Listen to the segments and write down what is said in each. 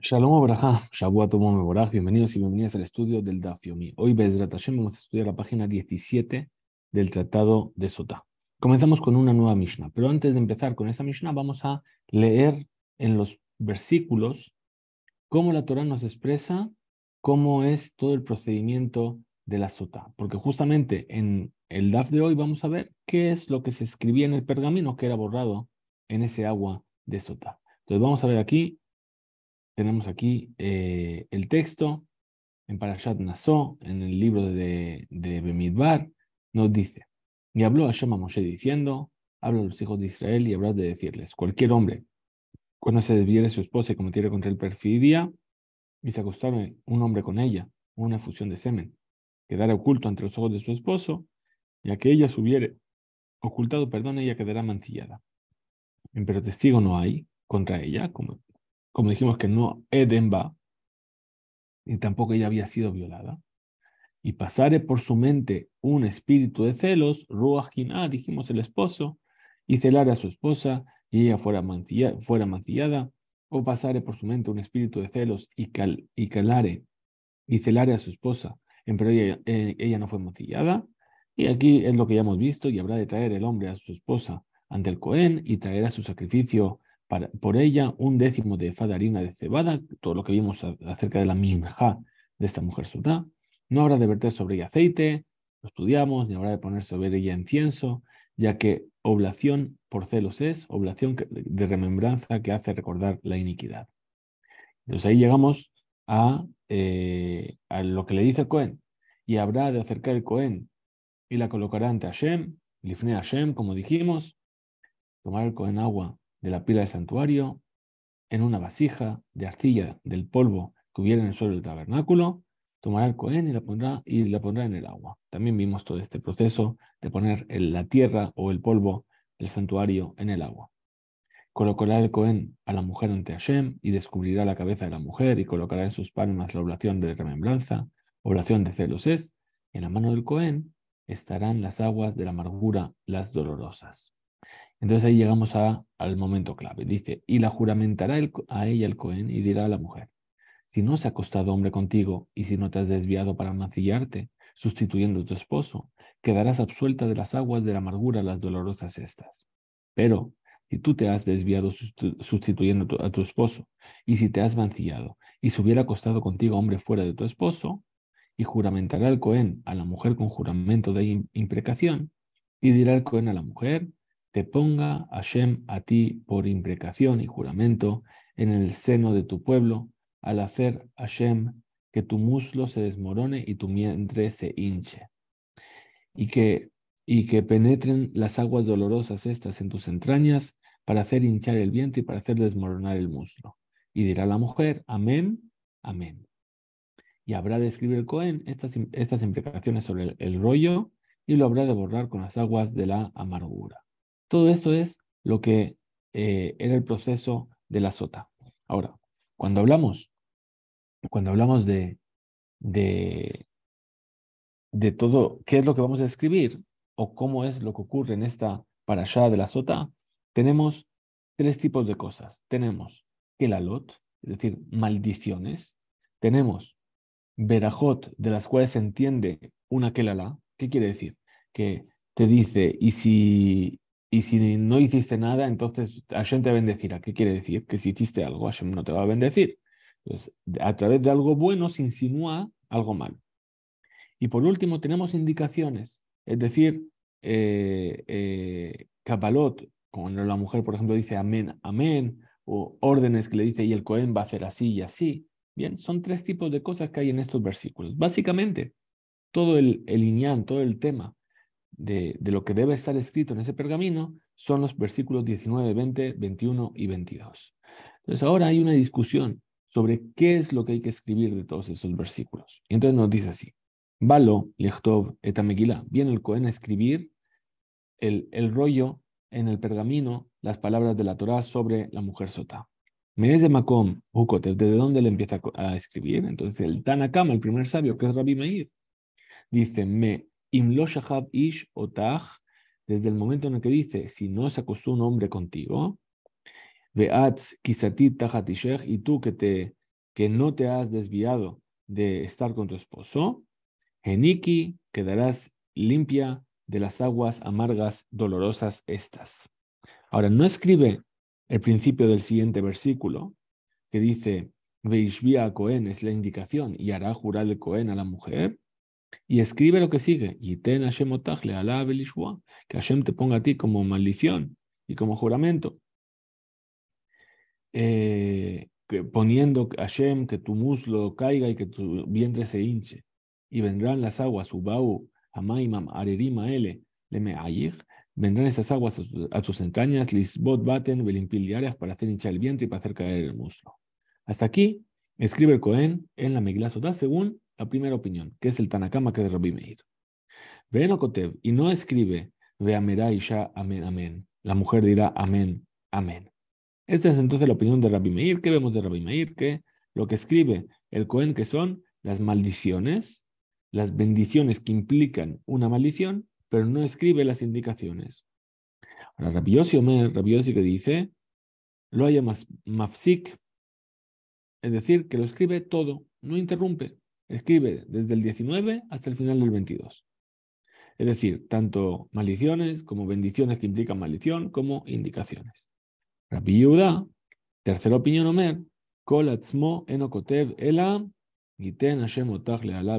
Shalom Obraja, Shabuat Mevorach, bienvenidos y bienvenidas al estudio del yomi. Hoy, Bezrat vamos a estudiar la página 17 del Tratado de Sotá. Comenzamos con una nueva Mishnah, pero antes de empezar con esa Mishnah, vamos a leer en los versículos cómo la Torah nos expresa cómo es todo el procedimiento de la Sotá, porque justamente en el Daf de hoy vamos a ver qué es lo que se escribía en el pergamino que era borrado en ese agua de Sotá. Entonces, vamos a ver aquí tenemos aquí eh, el texto en Parashat Nassau, en el libro de, de Bemidbar, nos dice, y habló a a Moshe diciendo, habla a los hijos de Israel y habrá de decirles, cualquier hombre, cuando se desviere su esposa y cometiere contra él perfidia, y se acostare un hombre con ella, una fusión de semen, quedará oculto ante los ojos de su esposo, y a que ella se hubiere ocultado, perdón, ella quedará mancillada. Pero testigo no hay contra ella, como como dijimos que no Eden va, ni tampoco ella había sido violada, y pasare por su mente un espíritu de celos, Ruachina, dijimos el esposo, y celare a su esposa, y ella fuera, mancilla, o pasare por su mente un espíritu de celos y, y calare, y celare a su esposa, pero eh, ella, no fue mancillada, y aquí es lo que ya hemos visto, y habrá de traer el hombre a su esposa ante el Cohen y traerá su sacrificio por ella un décimo de fada de harina de cebada, todo lo que vimos acerca de la minja de esta mujer sudá. No habrá de verter sobre ella aceite, lo estudiamos, ni habrá de poner sobre ella incienso, ya que oblación por celos es oblación de remembranza que hace recordar la iniquidad. Entonces ahí llegamos a, eh, lo que le dice Cohen. Y habrá de acercar el Cohen y la colocará ante Hashem, Lifne Hashem, como dijimos. Tomar el Cohen agua de la pila del santuario, en una vasija de arcilla del polvo que hubiera en el suelo del tabernáculo, tomará el cohen y la pondrá, y la pondrá en el agua. También vimos todo este proceso de poner la tierra o el polvo del santuario en el agua. Colocará el cohen a la mujer ante Hashem y descubrirá la cabeza de la mujer y colocará en sus palmas la oración de remembranza, oración de celos es, en la mano del cohen estarán las aguas de la amargura, las dolorosas. Entonces ahí llegamos al momento clave. Dice, y la juramentará a ella el Cohen y dirá a la mujer, si no se ha acostado hombre contigo y si no te has desviado para mancillarte, sustituyendo a tu esposo, quedarás absuelta de las aguas de la amargura, las dolorosas estas. Pero si tú te has desviado sustituyendo a tu esposo, y si te has mancillado, y se hubiera acostado contigo hombre fuera de tu esposo, y juramentará el Cohen a la mujer con juramento de imprecación, y dirá el Cohen a la mujer, te ponga Hashem a ti por imprecación y juramento en el seno de tu pueblo, al hacer Hashem que tu muslo se desmorone y tu vientre se hinche, y que, y que penetren las aguas dolorosas estas en tus entrañas para hacer hinchar el vientre y para hacer desmoronar el muslo. Y dirá la mujer, amén, amén. Y habrá de escribir Cohen estas, estas imprecaciones sobre el rollo y lo habrá de borrar con las aguas de la amargura. Todo esto es lo que eh, era el proceso de la sota. Ahora, cuando hablamos, cuando hablamos de, todo, qué es lo que vamos a escribir o cómo es lo que ocurre en esta parashá de la sota, tenemos tres tipos de cosas. Tenemos Kelalot, es decir, maldiciones. Tenemos verajot, de las cuales se entiende una kelala. ¿Qué quiere decir? Que te dice, y si, y si no hiciste nada, entonces Hashem te bendecirá. ¿Qué quiere decir? Que si hiciste algo, Hashem no te va a bendecir. Entonces, a través de algo bueno se insinúa algo malo. Y por último, tenemos indicaciones. Es decir, eh, eh cuando la mujer, por ejemplo, dice amén, amén, o órdenes que le dice y el Cohen va a hacer así y así. Bien, son tres tipos de cosas que hay en estos versículos. Básicamente, todo el, el iñán, todo el tema de, lo que debe estar escrito en ese pergamino son los versículos 19, 20, 21 y 22. Entonces ahora hay una discusión sobre qué es lo que hay que escribir de todos esos versículos. Y entonces nos dice así, Balo, Lechtov, Etamegilá, viene el Cohen a escribir el, rollo en el pergamino, las palabras de la Torá sobre la mujer sota. es de Macom, ¿desde dónde le empieza a escribir? Entonces el Tanakama, el primer sabio, que es Rabbi Meir, dice, me Ish desde el momento en el que dice, si no se acostó un hombre contigo, Veat Kisatit y tú que, te, que no te has desviado de estar con tu esposo, Geniki, quedarás limpia de las aguas amargas, dolorosas estas. Ahora, no escribe el principio del siguiente versículo, que dice, Veishvia Cohen es la indicación, y hará jurar el Cohen a la mujer, y escribe lo que sigue. Y ten que Hashem te ponga a ti como maldición y como juramento. Eh, poniendo Hashem que tu muslo caiga y que tu vientre se hinche. Y vendrán las aguas, Ubau, Amaimam, Arerima, Vendrán esas aguas a tus entrañas, Lisbot, Baten, para hacer hinchar el vientre y para hacer caer el muslo. Hasta aquí escribe el Cohen en la Megilá según la primera opinión, que es el Tanakama que de Rabbi Meir. Ve en Kotev, y no escribe, y Isha, amén, amén. La mujer dirá, amén, amén. Esta es entonces la opinión de Rabbi Meir. ¿Qué vemos de Rabbi Meir? Que lo que escribe el Cohen, que son las maldiciones, las bendiciones que implican una maldición, pero no escribe las indicaciones. Ahora, Rabbi Yossi Rabbi que dice, lo haya mafsik, es decir, que lo escribe todo, no interrumpe escribe desde el 19 hasta el final del 22. Es decir, tanto maldiciones como bendiciones que implican maldición como indicaciones. Rabbi Yehuda, tercera opinión Omer, Kol enokotev elam, giten Hashem otach le'ala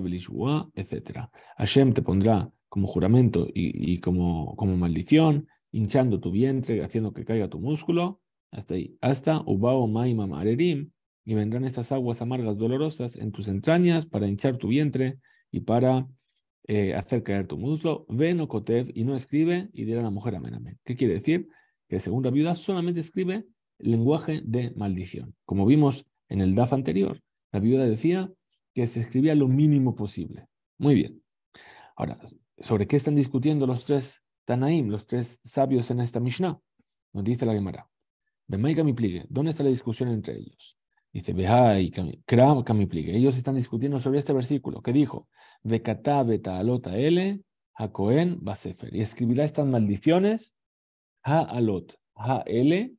etc. Hashem te pondrá como juramento y, como, como maldición, hinchando tu vientre, haciendo que caiga tu músculo, hasta ahí. Hasta Ubao Maimam Arerim, y vendrán estas aguas amargas dolorosas en tus entrañas para hinchar tu vientre y para eh, hacer caer tu muslo. Ven o oh cotev y no escribe y dirá la mujer amén, amén. ¿Qué quiere decir? Que según la viuda solamente escribe lenguaje de maldición. Como vimos en el DAF anterior, la viuda decía que se escribía lo mínimo posible. Muy bien. Ahora, ¿sobre qué están discutiendo los tres Tanaim, los tres sabios en esta Mishnah? Nos dice la Gemara. mi pliegue. ¿dónde está la discusión entre ellos? Dice, Beha y Ellos están discutiendo sobre este versículo que dijo, Beta alota L, Hakoen Basefer. Y escribirá estas maldiciones, Ha alot, Ha L,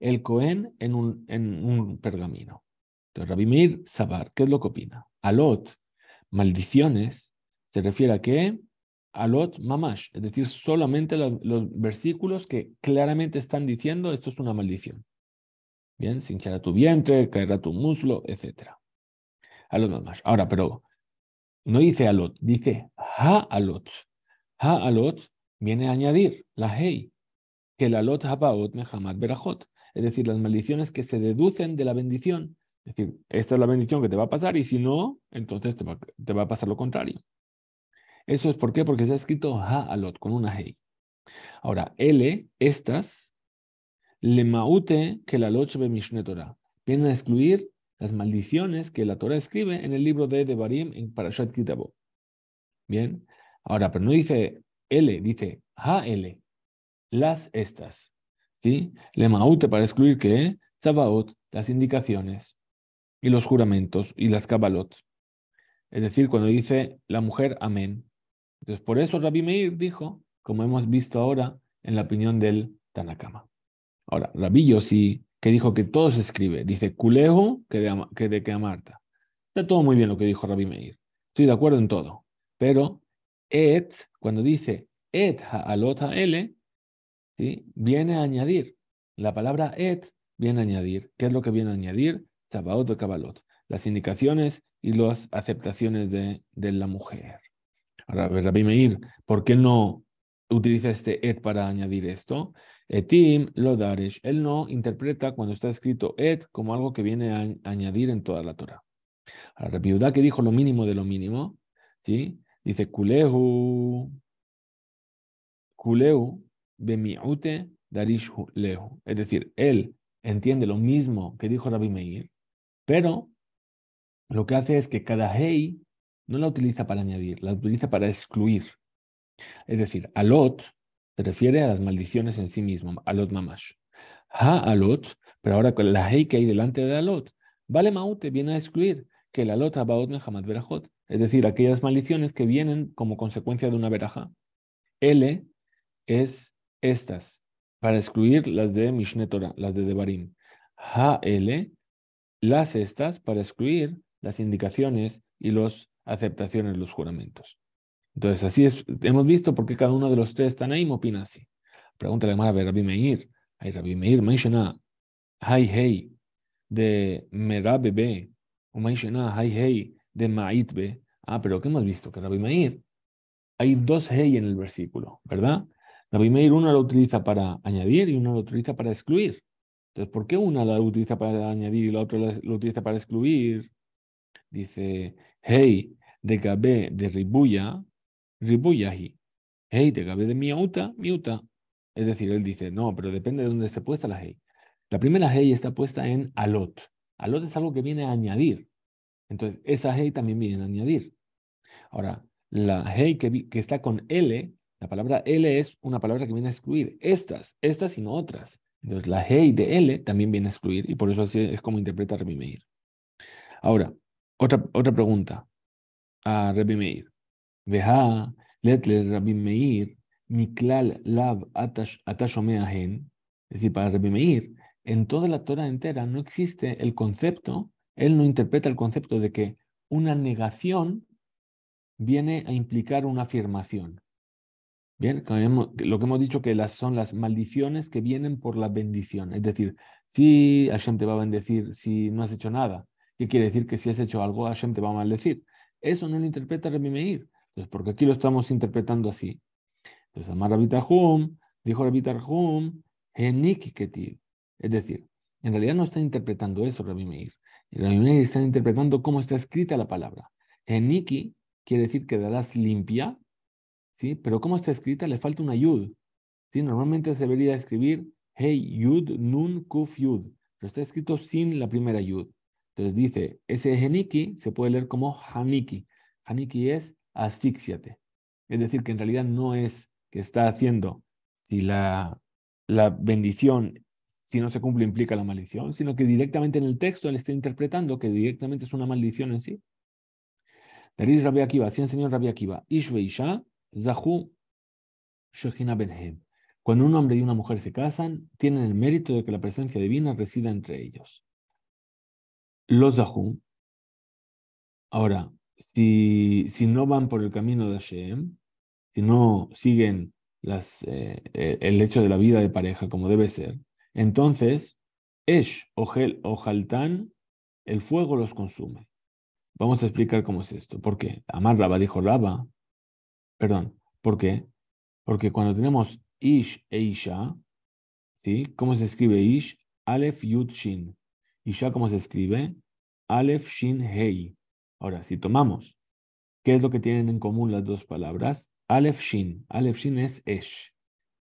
el Cohen en un, en un pergamino. Entonces, Rabimir Sabar, ¿qué es lo que opina? Alot, maldiciones, se refiere a qué? alot mamash, es decir, solamente los versículos que claramente están diciendo esto es una maldición. Bien, se hinchará tu vientre, caerá tu muslo, etc. más. Ahora, pero no dice alot, dice ha alot. Ha alot viene a añadir la hey, que la lot me mehamad berajot, es decir, las maldiciones que se deducen de la bendición. Es decir, esta es la bendición que te va a pasar y si no, entonces te va, a pasar lo contrario. Eso es por qué, porque se ha escrito ha alot con una hey. Ahora, L, estas, le maute que la loche de Mishne Torah. viene a excluir las maldiciones que la Torah escribe en el libro de Devarim en Parashat Kitabo. Bien, ahora, pero no dice L, dice HL, las estas. ¿Sí? Le maute para excluir que las indicaciones y los juramentos y las kabalot. Es decir, cuando dice la mujer amén. Entonces, por eso Rabbi Meir dijo, como hemos visto ahora en la opinión del Tanakama. Ahora, Rabí sí, que dijo que todo se escribe, dice Culejo que de, que a Marta. Está todo muy bien lo que dijo Rabí Meir. Estoy de acuerdo en todo. Pero et, cuando dice et ha'alot ha'ele, ¿sí? viene a añadir. La palabra et viene a añadir. ¿Qué es lo que viene a añadir? Chabaot o cabalot. Las indicaciones y las aceptaciones de, la mujer. Ahora, Rabí Meir, ¿por qué no utiliza este et para añadir esto? Etim lo darish Él no interpreta cuando está escrito et como algo que viene a añadir en toda la Torah. la viuda que dijo lo mínimo de lo mínimo, ¿sí? Dice kulehu, kulehu bemiute darish lehu. Es decir, él entiende lo mismo que dijo Rabbi Meir, pero lo que hace es que cada hey no la utiliza para añadir, la utiliza para excluir. Es decir, alot se refiere a las maldiciones en sí mismo, alot mamash. Ha alot, pero ahora con la hei que hay delante de alot, vale maute viene a excluir que el alot me-hamad verajot. es decir, aquellas maldiciones que vienen como consecuencia de una veraja. L es estas, para excluir las de mishnetora, las de Devarim. l las estas, para excluir las indicaciones y las aceptaciones, los juramentos. Entonces, así es, hemos visto por qué cada uno de los tres me opina así. Pregúntale más a Rabbi Meir. Ay, Rabbi Meir menciona, hay hey, de Merabebe, o menciona, hay hey, de Maitbe. Ah, pero ¿qué hemos visto? Que Rabbi Meir, hay dos hey en el versículo, ¿verdad? Rabbi Meir una lo utiliza para añadir y una lo utiliza para excluir. Entonces, ¿por qué una la utiliza para añadir y la otra la, utiliza para excluir? Dice, hey, de Gabé, de Ribuya, Ribuyahi. hey, de Gabe de Miauta, Miuta. Es decir, él dice, no, pero depende de dónde esté puesta la hey. La primera hey está puesta en Alot. Alot es algo que viene a añadir. Entonces, esa hey también viene a añadir. Ahora, la hey que, está con L, la palabra L es una palabra que viene a excluir estas, estas y no otras. Entonces, la hey de L también viene a excluir y por eso es como interpreta Rebimeir. Ahora, otra, otra pregunta a revimeir. Veja, Letle, Rabbi Meir, Miklal, Lab, Atashomeahen. Es decir, para Rabbi Meir, en toda la Torah entera no existe el concepto, él no interpreta el concepto de que una negación viene a implicar una afirmación. Bien, lo que hemos dicho que las, son las maldiciones que vienen por la bendición. Es decir, si Hashem te va a bendecir si no has hecho nada, ¿qué quiere decir que si has hecho algo, Hashem te va a maldecir? Eso no lo interpreta Rabbi Meir. Entonces, porque aquí lo estamos interpretando así. Entonces, Amar Hum dijo Rabitajum, Heniki Ketiv. Es decir, en realidad no está interpretando eso Rabbi Meir. Rabbi está interpretando cómo está escrita la palabra. Heniki quiere decir que darás limpia, ¿sí? Pero cómo está escrita le falta una yud. ¿sí? Normalmente se debería escribir hey yud nun kuf yud, pero está escrito sin la primera yud. Entonces dice, ese heniki se puede leer como haniki. Haniki es asfixiate. Es decir, que en realidad no es que está haciendo si la, la bendición, si no se cumple, implica la maldición, sino que directamente en el texto él está interpretando que directamente es una maldición en sí. Darís Rabbi Akiva, así enseñó Rabbi Akiva, Ishwe Isha, Zahu, Shechina Benhem. Cuando un hombre y una mujer se casan, tienen el mérito de que la presencia divina resida entre ellos. Los Zahu, ahora, si, no van por el camino de Hashem, si no siguen eh, eh, el hecho de la vida de pareja como debe ser, entonces Esh o Ojaltán, el fuego los consume. Vamos a explicar cómo es esto. ¿Por qué? Amar Rabba dijo Rabba. Perdón, ¿por qué? Porque cuando tenemos Ish e Isha, ¿sí? ¿Cómo se escribe Ish? Alef Yud Shin. Isha, ¿cómo se escribe? Alef Shin Hei. Ahora, si tomamos, ¿qué es lo que tienen en común las dos palabras? aleph Shin. Alef Shin es Esh.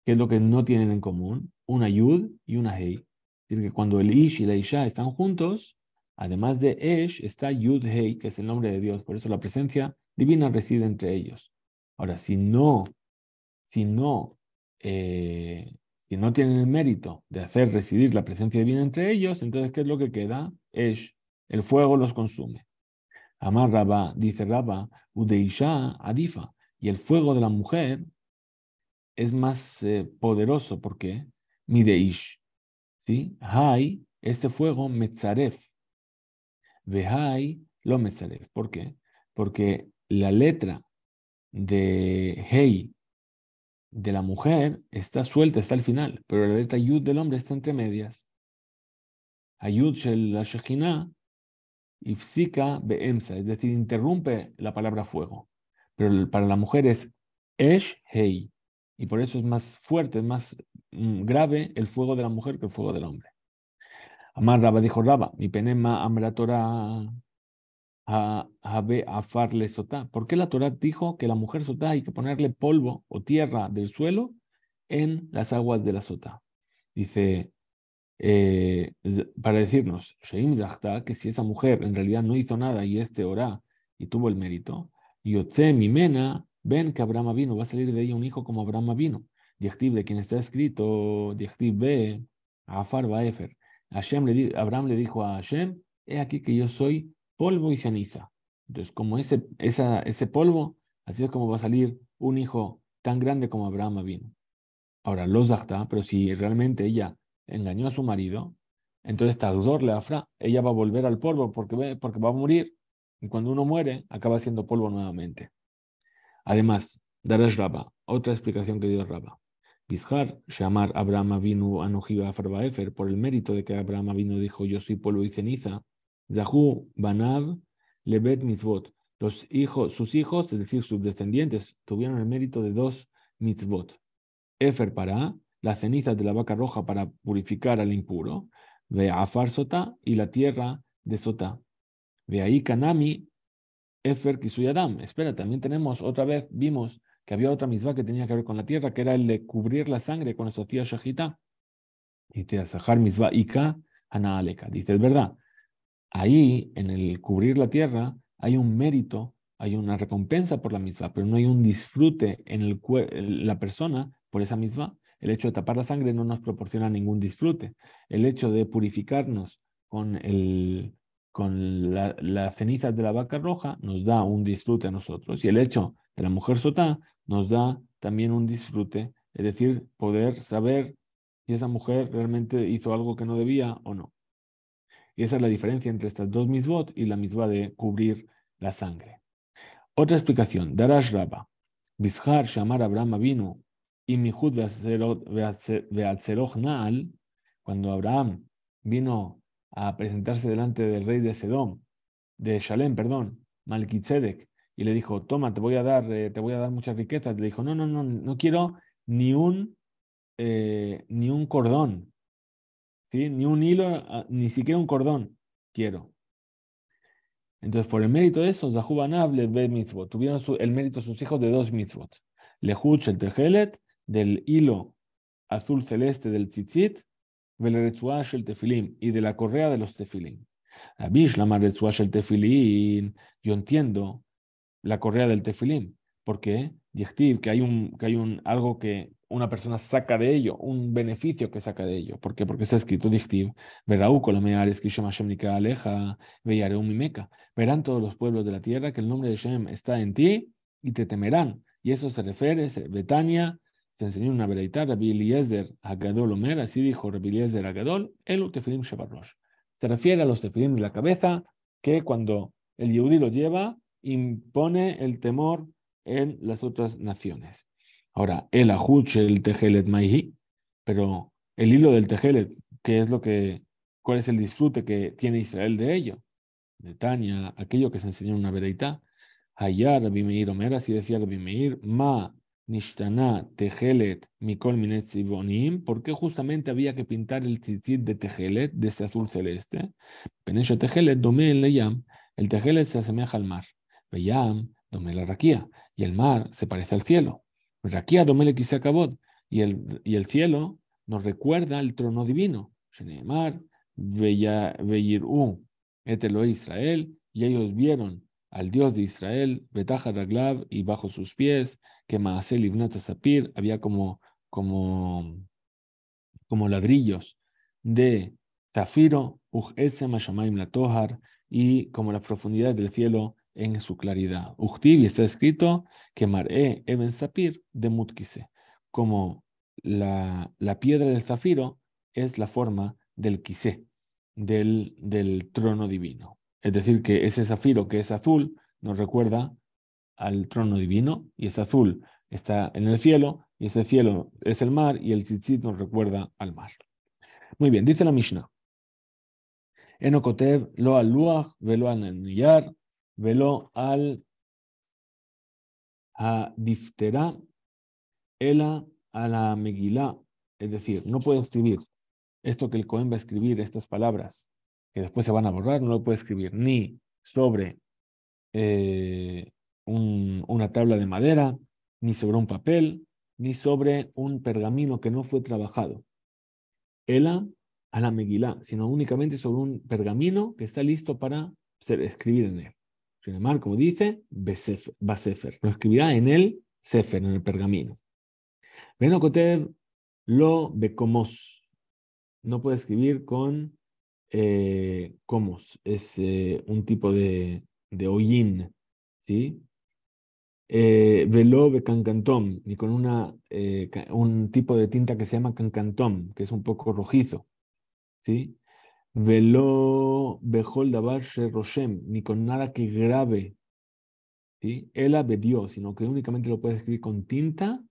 ¿Qué es lo que no tienen en común? Una Yud y una Hey. Es decir, que cuando el Ish y la Isha están juntos, además de Esh, está Yud Hei, que es el nombre de Dios. Por eso la presencia divina reside entre ellos. Ahora, si no, si no, eh, si no tienen el mérito de hacer residir la presencia divina entre ellos, entonces, ¿qué es lo que queda? Esh. El fuego los consume. Amar Rabba, dice Rabba, Udeisha Adifa. Y el fuego de la mujer es más eh, poderoso porque Mideish. ¿Sí? Hay, este fuego, Metzaref. Vehai, lo Metzaref. ¿Por qué? Porque la letra de Hei de la mujer está suelta, está al final, pero la letra Yud del hombre está entre medias. Ayud Shel psica beemsa, es decir, interrumpe la palabra fuego. Pero para la mujer es esh hei. Y por eso es más fuerte, es más mm, grave el fuego de la mujer que el fuego del hombre. Amar Rabba dijo Rabba, mi penema amra Torah habe afar le sotá. ¿Por qué la Torah dijo que la mujer sota hay que ponerle polvo o tierra del suelo en las aguas de la sota? Dice eh, para decirnos que si esa mujer en realidad no hizo nada y este orá y tuvo el mérito, y mena ven que Abraham vino, va a salir de ella un hijo como Abraham vino. de quien está escrito, ve, Afar Abraham le dijo a Hashem, he aquí que yo soy polvo y ceniza. Entonces, como ese, polvo, así es como va a salir un hijo tan grande como Abraham vino. Ahora, los Zachta pero si realmente ella engañó a su marido, entonces Tagdor le afra, ella va a volver al polvo porque, porque va a morir, y cuando uno muere, acaba siendo polvo nuevamente. Además, Darash Rabba, otra explicación que dio Rabba. Bizhar, llamar Abraham vino farba Efer por el mérito de que Abraham vino dijo, yo soy polvo y ceniza, Yahu Banab Lebet Mitzvot, los hijos, sus hijos, es decir, sus descendientes, tuvieron el mérito de dos mitzvot. Efer para las cenizas de la vaca roja para purificar al impuro, ve Afar Sota y la tierra de Sota. Ve ahí Kanami, Efer Kisuyadam. Espera, también tenemos otra vez, vimos que había otra misma que tenía que ver con la tierra, que era el de cubrir la sangre con la sotía shahita. Y te asajar misba ika aleka. Dice, es verdad. Ahí, en el cubrir la tierra, hay un mérito, hay una recompensa por la misma, pero no hay un disfrute en el, la persona por esa misma. El hecho de tapar la sangre no nos proporciona ningún disfrute. El hecho de purificarnos con, el, con las cenizas de la vaca roja nos da un disfrute a nosotros. Y el hecho de la mujer sotá nos da también un disfrute, es decir, poder saber si esa mujer realmente hizo algo que no debía o no. Y esa es la diferencia entre estas dos misbot y la misma de cubrir la sangre. Otra explicación, Darash Rabba. Bizhar Shamar Abraham vino y Mihud Naal, cuando Abraham vino a presentarse delante del rey de Sedom, de Shalem, perdón, Malkitzedek, y le dijo, toma, te voy a dar, eh, te voy a dar muchas riquezas. Le dijo, no, no, no, no quiero ni un, eh, ni un cordón, ¿sí? ni un hilo, ah, ni siquiera un cordón quiero. Entonces, por el mérito de eso, Zahubanab le ve mitzvot. Tuvieron el mérito sus hijos de dos mitzvot. Lehuch el Tejelet del hilo azul celeste del tzitzit, Tefilim, y de la correa de los Tefilim. el Tefilim, yo entiendo la correa del Tefilim, porque que hay, un, que hay un, algo que una persona saca de ello, un beneficio que saca de ello. Porque Porque está escrito Dichtiv, Verán todos los pueblos de la tierra que el nombre de Shem está en ti y te temerán. Y eso se refiere, a Betania, se enseñó una vereita, Rabbi Eliezer Agadol Omer, así dijo Rabbi Eliezer Agadol, el tefilim Shabarrosh. Se refiere a los tefilim de la cabeza, que cuando el Yehudi lo lleva, impone el temor en las otras naciones. Ahora, el ajuch, el tejelet maihi, pero el hilo del tejelet, es lo que, cuál es el disfrute que tiene Israel de ello? Netania, aquello que se enseñó en una verdad Hayar Rabbi Meir Omer, así decía Rabbi Meir, ma Nishtana Tejelet Mikol ¿por qué justamente había que pintar el tzitzit de Tejelet, de ese azul celeste? Penesha Tejelet, Domé el Leyam, el Tejelet se asemeja al mar. Veyam, Domé la Raquía, y el mar se parece al cielo. Raquía, Domé le Kisakabot, y el, y el cielo nos recuerda el trono divino. Shenemar, et Etelo Israel, y ellos vieron al Dios de Israel, Betaja y bajo sus pies, que Maasel ibnata Sapir había como, como, como ladrillos de zafiro, Latohar, y como la profundidad del cielo en su claridad. Uchtib, está escrito que Maré Eben Sapir de Mutkise, como la, la piedra del zafiro es la forma del kise, del, del trono divino. Es decir, que ese zafiro que es azul nos recuerda al trono divino y es azul, está en el cielo y ese cielo es el mar y el tzitzit nos recuerda al mar. Muy bien, dice la Mishnah. Enokotev lo al luach, velo al velo al diftera ela a la Es decir, no puede escribir esto que el Cohen va a escribir, estas palabras, que después se van a borrar, no lo puede escribir ni sobre eh, una tabla de madera, ni sobre un papel, ni sobre un pergamino que no fue trabajado. Ela a la Megilá, sino únicamente sobre un pergamino que está listo para ser, escribir en él. Sin embargo, como dice, Basefer, lo escribirá en él Sefer, en el pergamino. Venocoter lo becomos. No puede escribir con eh, es eh, un tipo de, de hollín, ¿sí? Eh, Velo de cancantón, ni con una, un tipo de tinta que se llama cancantón que es un poco rojizo, ¿sí? Velo bar roshem, ni con nada que grave, ¿sí? Ela sino que únicamente lo puede escribir con tinta,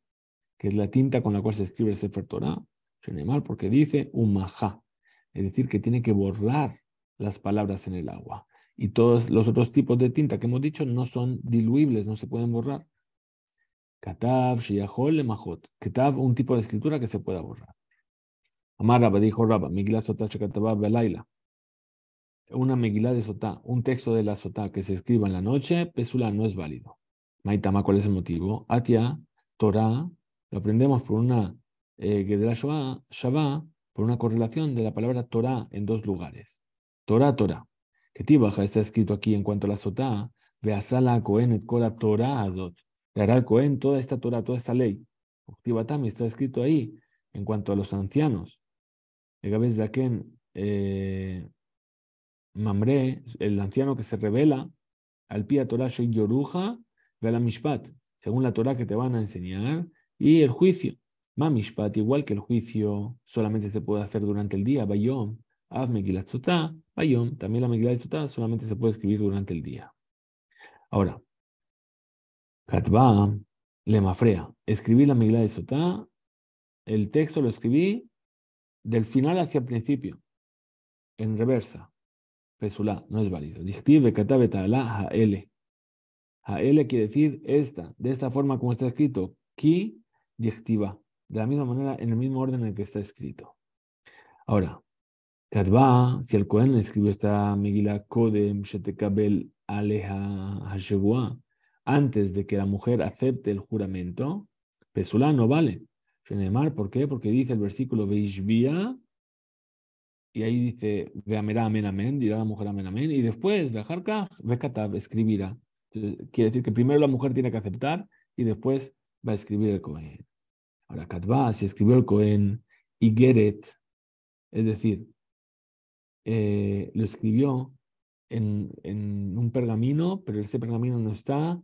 que es la tinta con la cual se escribe el Sefer Torah, porque dice umajá, es decir, que tiene que borrar las palabras en el agua. Y todos los otros tipos de tinta que hemos dicho no son diluibles, no se pueden borrar. Katav, Shiahol, un tipo de escritura que se pueda borrar. Amar dijo Rabba, Sotá Belaila. Una Megilá de Sotá, un texto de la Sotá que se escriba en la noche, Pesula no es válido. Maitama, ¿cuál es el motivo? Atia, Torah, lo aprendemos por una eh, Shabbat, por una correlación de la palabra Torah en dos lugares. Torah, Torah. Que Tibaja está escrito aquí en cuanto a la Sotá, Beasala Cohen et Kora Torah Adot. Le hará al toda esta Torah, toda esta ley. está escrito ahí en cuanto a los ancianos. Eh, Mamre, el anciano que se revela, al Pia Torah Yoruja, la Mishpat, según la Torah que te van a enseñar, y el juicio. Mamishpat, igual que el juicio solamente se puede hacer durante el día, Bayom, Av sotá. Bayom, también la sotá solamente se puede escribir durante el día. Ahora, Katba, Lemafrea, escribí la sotá, el texto lo escribí del final hacia el principio, en reversa. Pesulá, no es válido. Dictive Katabetala L. ha'ele. quiere decir esta, de esta forma como está escrito, ki directiva de la misma manera, en el mismo orden en el que está escrito. Ahora, Katba, si el Cohen escribió esta migila Kodem Aleja antes de que la mujer acepte el juramento, Pesulá no vale. ¿por qué? Porque dice el versículo Beishbia, y ahí dice Veamerá Amen Amen, dirá la mujer Amen Amen, y después Veharka escribirá. quiere decir que primero la mujer tiene que aceptar y después va a escribir el Cohen. Ahora, Katvá, se escribió el Cohen, y es decir, eh, lo escribió en, un pergamino, pero ese pergamino no está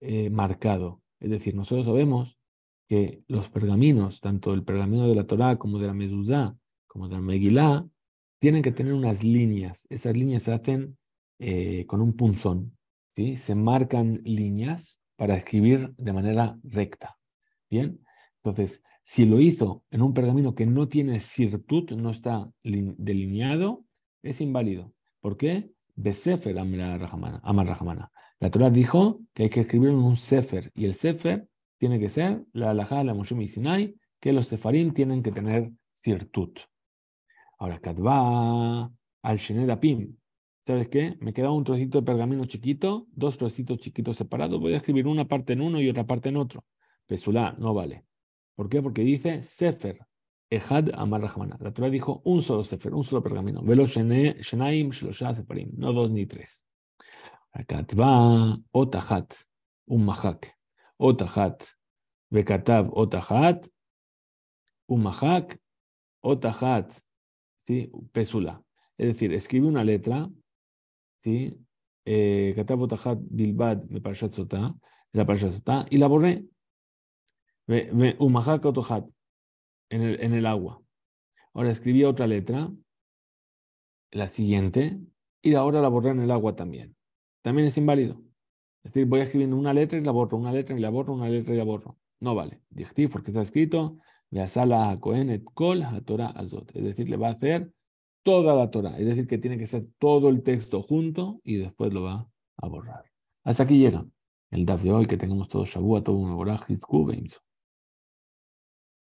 eh, marcado. Es decir, nosotros sabemos que los pergaminos, tanto el pergamino de la Torá como de la Mezuzá, como de la Megilá, tienen que tener unas líneas. Esas líneas se hacen eh, con un punzón. ¿sí? Se marcan líneas para escribir de manera recta. Bien, entonces, si lo hizo en un pergamino que no tiene sirtut, no está delineado, es inválido. ¿Por qué? Sefer Amar Rahamana. La Torah dijo que hay que escribir en un Sefer, y el Sefer tiene que ser la halajá, la Moshum y Sinai, que los Sefarim tienen que tener sirtut. Ahora, Kadva al Pim. ¿Sabes qué? Me queda un trocito de pergamino chiquito, dos trocitos chiquitos separados. Voy a escribir una parte en uno y otra parte en otro. Pesulá, no vale. ¿Por qué? Porque dice Sefer, Ejad Amar Rahmana. La Torah dijo un solo Sefer, un solo pergamino. Velo Shenaim Shloshah Separim, no dos ni tres. Katva Otahat, un Mahak. Otahat, Bekatab Otahat, un Mahak, Otahat, ¿sí? Pesula. Es decir, escribe una letra, ¿sí? Eh, Katab Otahat Bilbad, me sotá, la parashat sotá, y la borré en el, en el agua. Ahora escribía otra letra, la siguiente, y ahora la borré en el agua también. También es inválido. Es decir, voy escribiendo una letra y la borro, una letra y la borro, una letra y la borro. No vale. Dichtiv, porque está escrito, Beasala Cohen Kol Torah Azot. Es decir, le va a hacer toda la Torah. Es decir, que tiene que ser todo el texto junto y después lo va a borrar. Hasta aquí llega el DAF de hoy, que tengamos todo a todo un Boraj, Hizkub